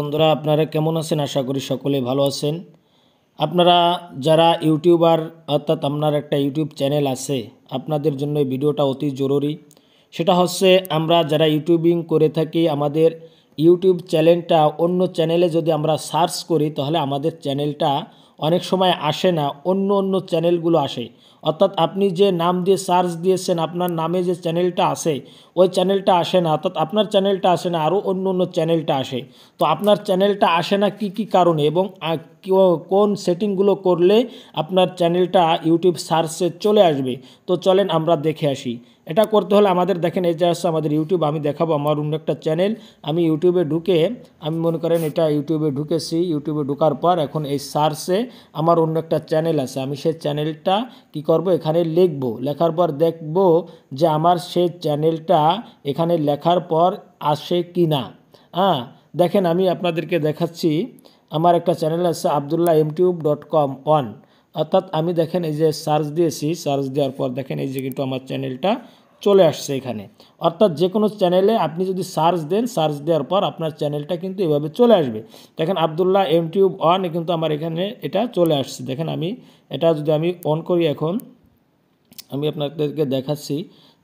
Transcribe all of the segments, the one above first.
বন্ধুরা আপনারা কেমন আছেন আশা করি সকলে ভালো আছেন আপনারা যারা ইউটিউবার অর্থাৎ আপনার একটা ইউটিউব চ্যানেল আছে আপনাদের জন্য এই ভিডিওটা অতি জরুরি সেটা হচ্ছে আমরা যারা ইউটিউবিং করে থাকি আমাদের ইউটিউব চ্যানেলটা অন্য চ্যানেলে যদি আমরা সার্চ করি তাহলে আমাদের চ্যানেলটা অনেক সময় আসে না অন্য অন্য চ্যানেলগুলো আসে অর্থাৎ আপনি যে নাম দিয়ে সার্চ দিয়েছেন আপনার নামে যে চ্যানেলটা আসে ওই চ্যানেলটা আসে না অর্থাৎ আপনার চ্যানেলটা আসে না আরও অন্য অন্য চ্যানেলটা আসে তো আপনার চ্যানেলটা আসে না কি কি কারণে এবং কোন সেটিংগুলো করলে আপনার চ্যানেলটা ইউটিউব সার্চে চলে আসবে তো চলেন আমরা দেখে আসি এটা করতে হলে আমাদের দেখেন এই যে আসছে আমাদের ইউটিউব আমি দেখাবো আমার অন্য একটা চ্যানেল আমি ইউটিউবে ঢুকে আমি মনে করেন এটা ইউটিউবে ঢুকেছি ইউটিউবে ঢুকার পর এখন এই সার্চে আমার অন্য একটা চ্যানেল আছে আমি সেই চ্যানেলটা কী করব এখানে লিখব লেখার পর দেখব যে আমার সেই চ্যানেলটা এখানে লেখার পর আসে কি না হ্যাঁ দেখেন আমি আপনাদেরকে দেখাচ্ছি আমার একটা চ্যানেল আছে Abdullah YouTube dot com on অর্থাৎ আমি দেখেন এই যে সার্চ দিয়েছি সার্চ দেওয়ার পর দেখেন এই যে কিন্তু আমার চ্যানেলটা চলে আসছে এখানে অর্থাৎ যে কোনো চ্যানেলে আপনি যদি সার্চ দেন সার্চ দেওয়ার পর আপনার চ্যানেলটা কিন্তু এভাবে চলে আসবে দেখেন আবদুল্লাহ এম টিউব ওয়ানে কিন্তু আমার এখানে এটা চলে আসছে দেখেন আমি এটা যদি আমি অন করি এখন আমি আপনাদেরকে দেখাচ্ছি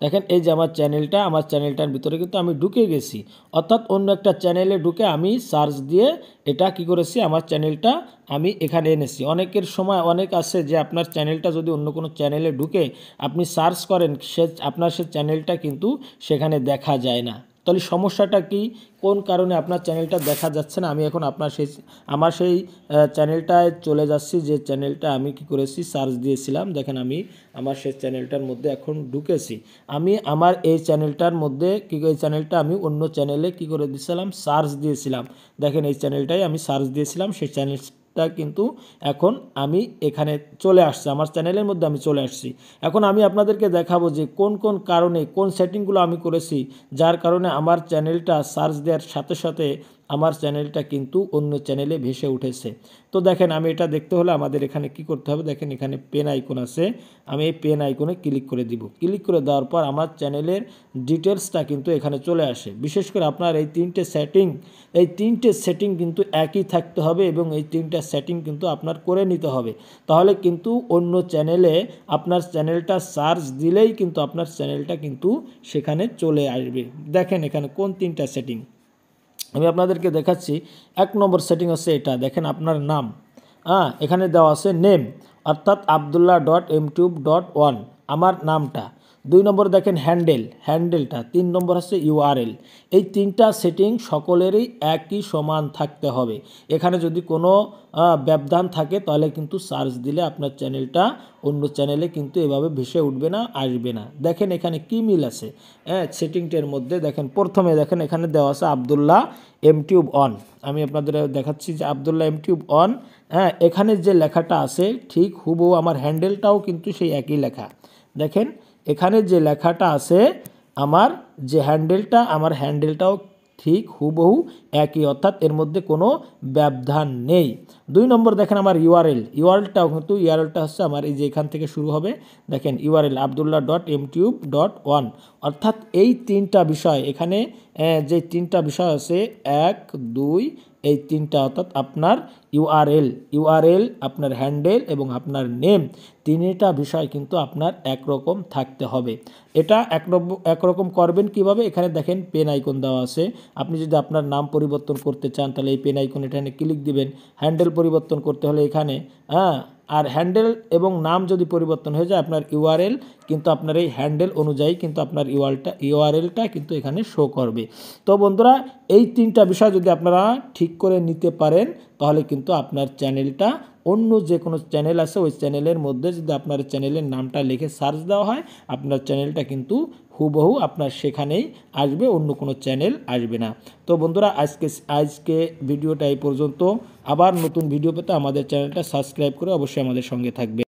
দেখেন এই যে আমার চ্যানেলটা আমার চ্যানেলটার ভিতরে কিন্তু আমি ঢুকে গেছি অর্থাৎ অন্য একটা চ্যানেলে ঢুকে আমি সার্চ দিয়ে এটা কি করেছি আমার চ্যানেলটা আমি এখানে এনেছি অনেকের সময় অনেক আছে যে আপনার চ্যানেলটা যদি অন্য কোনো চ্যানেলে ঢুকে আপনি সার্চ করেন সে আপনার সে চ্যানেলটা কিন্তু সেখানে দেখা যায় না তাহলে সমস্যাটা কি কোন কারণে আপনার চ্যানেলটা দেখা যাচ্ছে না আমি এখন আপনার সেই আমার সেই চ্যানেলটায় চলে যাচ্ছি যে চ্যানেলটা আমি কি করেছি সার্চ দিয়েছিলাম দেখেন আমি আমার সেই চ্যানেলটার মধ্যে এখন ঢুকেছি আমি আমার এই চ্যানেলটার মধ্যে কি এই চ্যানেলটা আমি অন্য চ্যানেলে কি করে দিয়েছিলাম সার্চ দিয়েছিলাম দেখেন এই চ্যানেলটাই আমি সার্চ দিয়েছিলাম সেই চ্যানেল টা কিন্তু এখন আমি এখানে চলে আসছি আমার চ্যানেলের মধ্যে আমি চলে আসছি এখন আমি আপনাদেরকে দেখাবো যে কোন কোন কারণে কোন সেটিংগুলো আমি করেছি যার কারণে আমার চ্যানেলটা সার্চ দেওয়ার সাথে সাথে আমার চ্যানেলটা কিন্তু অন্য চ্যানেলে ভেসে উঠেছে তো দেখেন আমি এটা দেখতে হলে আমাদের এখানে কি করতে হবে দেখেন এখানে পেন আইকন আছে আমি এই পেন আইকনে ক্লিক করে দিব ক্লিক করে দেওয়ার পর আমার চ্যানেলের ডিটেলসটা কিন্তু এখানে চলে আসে বিশেষ করে আপনার এই তিনটে সেটিং এই তিনটে সেটিং কিন্তু একই থাকতে হবে এবং এই তিনটা সেটিং কিন্তু আপনার করে নিতে হবে তাহলে কিন্তু অন্য চ্যানেলে আপনার চ্যানেলটা সার্চ দিলেই কিন্তু আপনার চ্যানেলটা কিন্তু সেখানে চলে আসবে দেখেন এখানে কোন তিনটা সেটিং আমি আপনাদেরকে দেখাচ্ছি এক নম্বর সেটিং আছে এটা দেখেন আপনার নাম হ্যাঁ এখানে দেওয়া আছে নেম অর্থাৎ Abdullah dot YouTube dot one আমার নামটা দুই নম্বর দেখেন হ্যান্ডেল হ্যান্ডেলটা তিন নম্বর হচ্ছে ইউআরএল এই তিনটা সেটিং সকলেরই একই সমান থাকতে হবে এখানে যদি কোনো ব্যবধান থাকে তাহলে কিন্তু সার্চ দিলে আপনার চ্যানেলটা অন্য চ্যানেলে কিন্তু এভাবে ভেসে উঠবে না আসবে না দেখেন এখানে কি মিল আছে হ্যাঁ সেটিংটার মধ্যে দেখেন প্রথমে দেখেন এখানে দেওয়া আছে আবদুল্লাহ এম টিউব অন আমি আপনাদের দেখাচ্ছি যে আবদুল্লাহ এম টিউব অন হ্যাঁ এখানে যে লেখাটা আছে ঠিক হুবহু আমার হ্যান্ডেলটাও কিন্তু সেই একই লেখা দেখেন এখানে যে লেখাটা আছে আমার যে হ্যান্ডেলটা আমার হ্যান্ডেলটাও ঠিক হুবহু একই অর্থাৎ এর মধ্যে কোনো ব্যবধান নেই দুই নম্বর দেখেন আমার ইউআরএল ইউআরএলটাও কিন্তু ইউআরএলটা হচ্ছে আমার এই যে এখান থেকে শুরু হবে দেখেন URL Abdullah dot M tube dot one অর্থাৎ এই তিনটা বিষয় এখানে যে তিনটা বিষয় আছে এক দুই এই তিনটা অর্থাৎ আপনার ইউআরএল ইউআরএল আপনার হ্যান্ডেল এবং আপনার নেম তিনটা বিষয় কিন্তু আপনার একরকম থাকতে হবে এটা একরকম করবেন কিভাবে এখানে দেখেন পেন আইকন দেওয়া আছে আপনি যদি আপনার নাম পরিবর্তন করতে চান তাহলে এই পেন আইকন এখানে ক্লিক দিবেন হ্যান্ডেল পরিবর্তন করতে হলে এখানে হ্যাঁ আর হ্যান্ডেল এবং নাম যদি পরিবর্তন হয়ে যায় আপনার ইউআরএল কিন্তু আপনার এই হ্যান্ডেল অনুযায়ী কিন্তু আপনার ইউআরটা ইউআরএলটা কিন্তু এখানে শো করবে তো বন্ধুরা এই তিনটা বিষয় যদি আপনারা ঠিক করে নিতে পারেন তাহলে কিন্তু আপনার চ্যানেলটা অন্য যে কোনো চ্যানেল আছে ওই চ্যানেলের মধ্যে যদি আপনার চ্যানেলের নামটা লিখে সার্চ দেওয়া হয় আপনার চ্যানেলটা কিন্তু হুবহু আপনার সেখানেই আসবে অন্য কোনো চ্যানেল আসবে না তো বন্ধুরা আজকে আজকে ভিডিওটা এই পর্যন্ত আবার নতুন ভিডিও পেতে আমাদের চ্যানেলটা সাবস্ক্রাইব করে অবশ্যই আমাদের সঙ্গে থাকবে